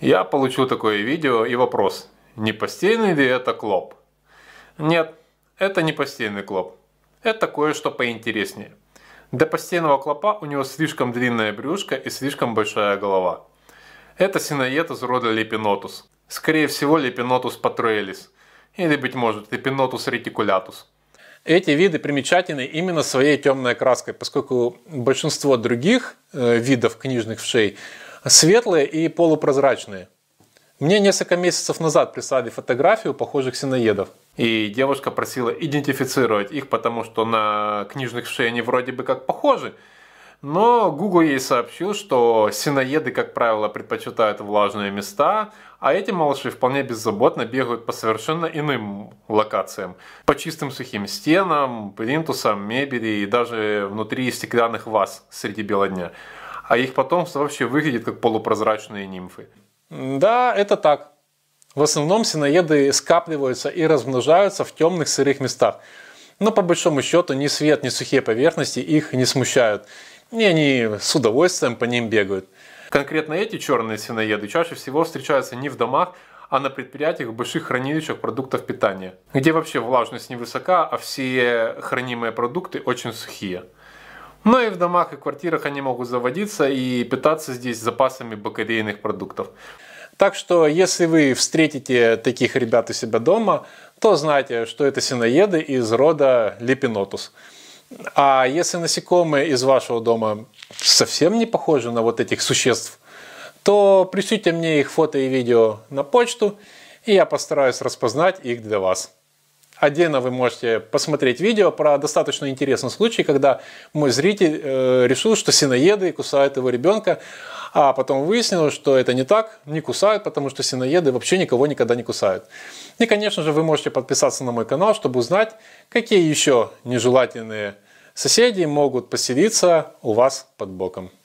Я получил такое видео и вопрос, не постельный ли это клоп? Нет, это не постельный клоп. Это кое-что поинтереснее. Для постельного клопа у него слишком длинная брюшка и слишком большая голова. Это синоед из рода лепинотус. Скорее всего лепинотус патруэлис. Или, быть может, лепинотус ретикулятус. Эти виды примечательны именно своей темной краской, поскольку большинство других э, видов книжных вшей – Светлые и полупрозрачные. Мне несколько месяцев назад прислали фотографию похожих синоедов. И девушка просила идентифицировать их, потому что на книжных шее они вроде бы как похожи. Но Google ей сообщил, что синоеды, как правило, предпочитают влажные места, а эти малыши вполне беззаботно бегают по совершенно иным локациям. По чистым сухим стенам, плинтусам, мебели и даже внутри стеклянных ваз среди бела дня а их потомство вообще выглядит как полупрозрачные нимфы. Да, это так. В основном синоеды скапливаются и размножаются в темных сырых местах. Но по большому счету ни свет, ни сухие поверхности их не смущают. И они с удовольствием по ним бегают. Конкретно эти черные синоеды чаще всего встречаются не в домах, а на предприятиях больших хранилищах продуктов питания, где вообще влажность невысока, а все хранимые продукты очень сухие. Но ну и в домах и квартирах они могут заводиться и питаться здесь запасами бакалейных продуктов. Так что, если вы встретите таких ребят у себя дома, то знайте, что это синоеды из рода Липинотус. А если насекомые из вашего дома совсем не похожи на вот этих существ, то пришлите мне их фото и видео на почту, и я постараюсь распознать их для вас. Отдельно вы можете посмотреть видео про достаточно интересный случай, когда мой зритель э, решил, что синоеды кусают его ребенка, а потом выяснилось, что это не так, не кусают, потому что синоеды вообще никого никогда не кусают. И, конечно же, вы можете подписаться на мой канал, чтобы узнать, какие еще нежелательные соседи могут поселиться у вас под боком.